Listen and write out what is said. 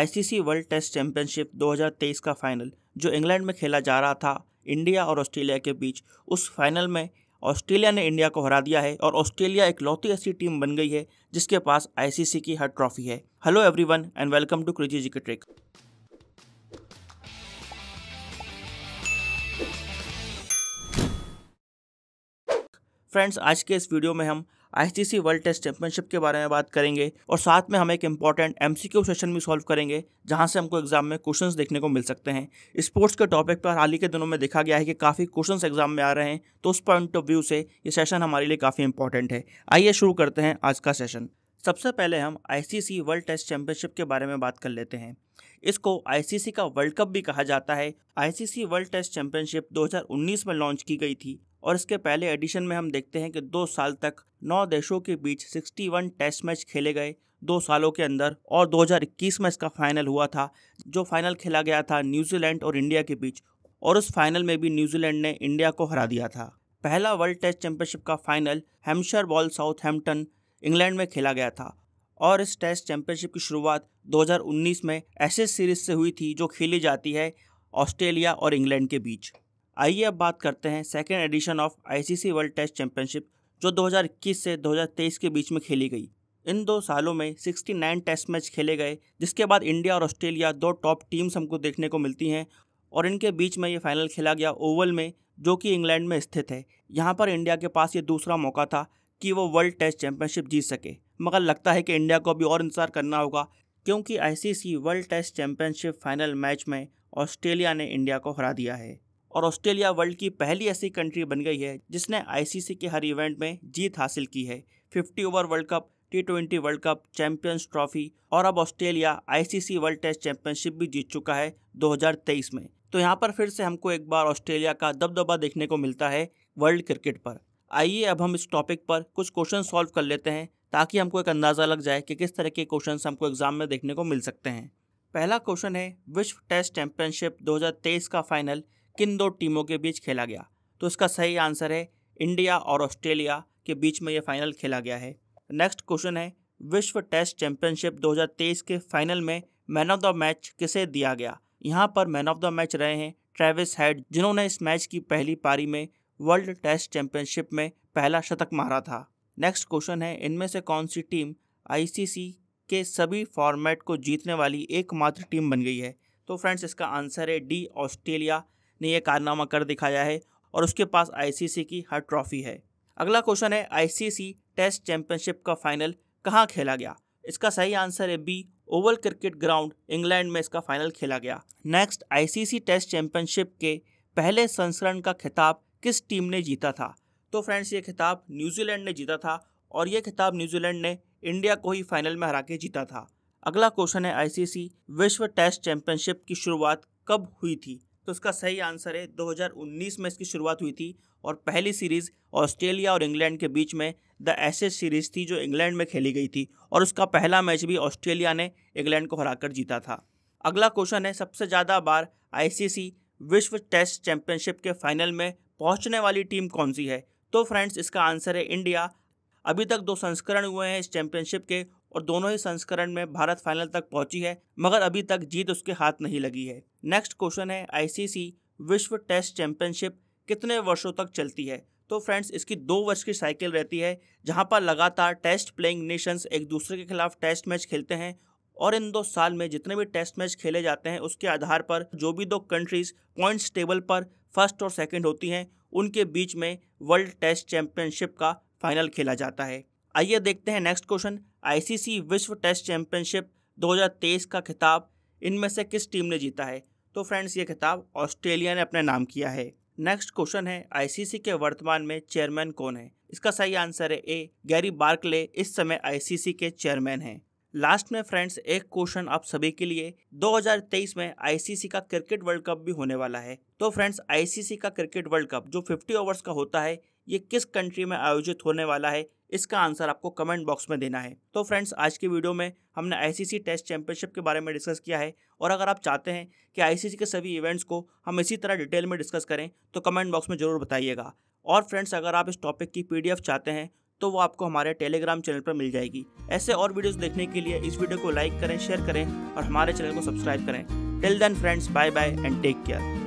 ICC world test championship 2023 का final जो England में खेला जा रहा था इंडिया और ऑस्ट्रेलिया के बीच उस फाइनल में ऑस्ट्रेलिया ने इंडिया को हरा दिया है और ऑस्ट्रेलिया एक लौती ऐसी टीम बन गई है जिसके पास आईसीसी की हर ट्रॉफी है hello everyone and welcome to crazy G trick friends आज के इस वीडियो में हम आईसीसी वर्ल्ड टेस्ट चैंपियनशिप के बारे में बात करेंगे और साथ में हम एक इंपॉर्टेंट एमसीक्यू सेशन भी सॉल्व करेंगे जहां से हमको एग्जाम में क्वेश्चन देखने को मिल सकते हैं स्पोर्ट्स के टॉपिक पर हाल ही के दिनों में देखा गया है कि काफ़ी क्वेश्चन एग्जाम में आ रहे हैं तो उस पॉइंट ऑफ व्यू से ये सेशन हमारे लिए काफ़ी इंपॉर्टेंट है आइए शुरू करते हैं आज का सेशन सबसे पहले हम आईसीसी वर्ल्ड टेस्ट चैंपियनशिप के बारे में बात कर लेते हैं इसको आईसीसी का वर्ल्ड कप भी कहा जाता है आईसीसी वर्ल्ड टेस्ट चैंपियनशिप 2019 में लॉन्च की गई थी और इसके पहले एडिशन में हम देखते हैं कि दो साल तक नौ देशों के बीच 61 टेस्ट मैच खेले गए दो सालों के अंदर और 2021 में इसका फाइनल हुआ था जो फाइनल खेला गया था न्यूजीलैंड और इंडिया के बीच और उस फाइनल में भी न्यूजीलैंड ने इंडिया को हरा दिया था पहला वर्ल्ड टेस्ट चैंपियनशिप का final Hampshire bowl Southampton England में खेला गया था और इस टेस्ट चैंपियनशिप की शुरुआत 2019 में ऐसे सीरीज से हुई थी जो खेली जाती है ऑस्ट्रेलिया और इंग्लैंड के बीच आइए अब बात करते हैं second edition of I world test championship जो 2021 से 2023 के बीच में खेली गई इन दो सालों में 69 टेस्ट मैच खेले गए जिसके बाद इंडिया और ऑस्ट्रेलिया दो टॉप टीम्स हमको देखने को मिलती हैं और इनके बीच में ये फाइनल खेला गया ओवल में जो कि इंग्लैंड में स्थित है यहाँ पर इंडिया के पास ये दूसरा मौका था कि वो वर्ल्ड टेस्ट चैंपियनशिप जीत सके मगर लगता है कि इंडिया को अभी और इंतजार करना होगा क्योंकि ICC world test championship final match में ऑस्ट्रेलिया ने इंडिया को हरा दिया है और ऑस्ट्रेलिया वर्ल्ड की पहली ऐसी कंट्री बन गई है जिसने आईसीसी के हर इवेंट में जीत हासिल की है 50 over world cup T twenty world cup champions trophy और अब Australia ICC world test championship भी जीत चुका है 2023 में तो यहाँ पर फिर से हमको एक बार ऑस्ट्रेलिया का दबदबा देखने को मिलता है वर्ल्ड क्रिकेट पर आइए अब हम इस टॉपिक पर कुछ क्वेश्चन सॉल्व कर लेते हैं ताकि हमको एक अंदाज़ा लग जाए कि किस तरह के क्वेश्चन हमको एग्जाम में देखने को मिल सकते हैं पहला क्वेश्चन है विश्व टेस्ट चैंपियनशिप 2023 का फाइनल किन दो टीमों के बीच खेला गया तो इसका सही आंसर है इंडिया और ऑस्ट्रेलिया के बीच में ये फाइनल खेला गया है नेक्स्ट क्वेश्चन है विश्व टेस्ट चैंपियनशिप 2023 के फाइनल में मैन ऑफ द मैच किसे दिया गया यहाँ पर मैन ऑफ द मैच रहे हैं ट्रेविस हेड जिन्होंने इस मैच की पहली पारी में वर्ल्ड टेस्ट चैंपियनशिप में पहला शतक मारा था नेक्स्ट क्वेश्चन है इनमें से कौन सी टीम आईसीसी के सभी फॉर्मेट को जीतने वाली एकमात्र टीम बन गई है तो फ्रेंड्स इसका आंसर है डी ऑस्ट्रेलिया ने यह कारनामा कर दिखाया है और उसके पास आईसीसी की हर ट्रॉफी है अगला क्वेश्चन है आईसीसी टेस्ट चैंपियनशिप का फाइनल कहाँ खेला गया इसका सही आंसर है B oval cricket ground England में इसका फाइनल खेला गया नेक्स्ट आईसीसी टेस्ट चैंपियनशिप के पहले संस्करण का खिताब किस टीम ने जीता था तो फ्रेंड्स ये खिताब न्यूजीलैंड ने जीता था और ये खिताब न्यूजीलैंड ने इंडिया को ही फाइनल में हरा के जीता था अगला क्वेश्चन है आईसीसी विश्व टेस्ट चैंपियनशिप की शुरुआत कब हुई थी तो इसका सही आंसर है 2019 में इसकी शुरुआत हुई थी और पहली सीरीज़ ऑस्ट्रेलिया और इंग्लैंड के बीच में द ऐसे सीरीज़ थी जो इंग्लैंड में खेली गई थी और उसका पहला मैच भी ऑस्ट्रेलिया ने इंग्लैंड को हराकर जीता था अगला क्वेश्चन है सबसे ज़्यादा बार आईसीसी विश्व टेस्ट चैंपियनशिप के फाइनल में पहुंचने वाली टीम कौन सी है तो फ्रेंड्स इसका आंसर है इंडिया अभी तक दो संस्करण हुए हैं इस चैंपियनशिप के और दोनों ही संस्करण में भारत फाइनल तक पहुंची है मगर अभी तक जीत उसके हाथ नहीं लगी है नेक्स्ट क्वेश्चन है आईसीसी विश्व टेस्ट चैंपियनशिप कितने वर्षों तक चलती है तो फ्रेंड्स इसकी दो वर्ष की साइकिल रहती है जहां पर लगातार टेस्ट प्लेइंग नेशंस एक दूसरे के खिलाफ टेस्ट मैच खेलते हैं और इन दो साल में जितने भी टेस्ट मैच खेले जाते हैं उसके आधार पर जो भी दो कंट्रीज पॉइंट्स टेबल पर फर्स्ट और सेकंड होती हैं उनके बीच में वर्ल्ड टेस्ट चैंपियनशिप का फाइनल खेला जाता है आइए देखते हैं नेक्स्ट क्वेश्चन आईसीसी विश्व टेस्ट चैंपियनशिप 2023 का खिताब इनमें से किस टीम ने जीता है तो फ्रेंड्स ये खिताब ऑस्ट्रेलिया ने अपने नाम किया है नेक्स्ट क्वेश्चन है आईसीसी के वर्तमान में चेयरमैन कौन है इसका सही आंसर है ए गैरी बार्कले इस समय आईसीसी के चेयरमैन हैं लास्ट में फ्रेंड्स एक क्वेश्चन आप सभी के लिए 2023 में आईसीसी का क्रिकेट वर्ल्ड कप भी होने वाला है तो फ्रेंड्स आईसीसी का क्रिकेट वर्ल्ड कप जो 50 ओवर्स का होता है ये किस कंट्री में आयोजित होने वाला है इसका आंसर आपको कमेंट बॉक्स में देना है तो फ्रेंड्स आज की वीडियो में हमने आईसीसी टेस्ट चैंपियनशिप के बारे में डिस्कस किया है और अगर आप चाहते हैं कि आईसीसी के सभी इवेंट्स को हम इसी तरह डिटेल में डिस्कस करें तो कमेंट बॉक्स में ज़रूर बताइएगा और फ्रेंड्स अगर आप इस टॉपिक की पी चाहते हैं तो वो आपको हमारे टेलीग्राम चैनल पर मिल जाएगी ऐसे और वीडियोज़ देखने के लिए इस वीडियो को लाइक करें शेयर करें और हमारे चैनल को सब्सक्राइब करें till then friends bye bye and take care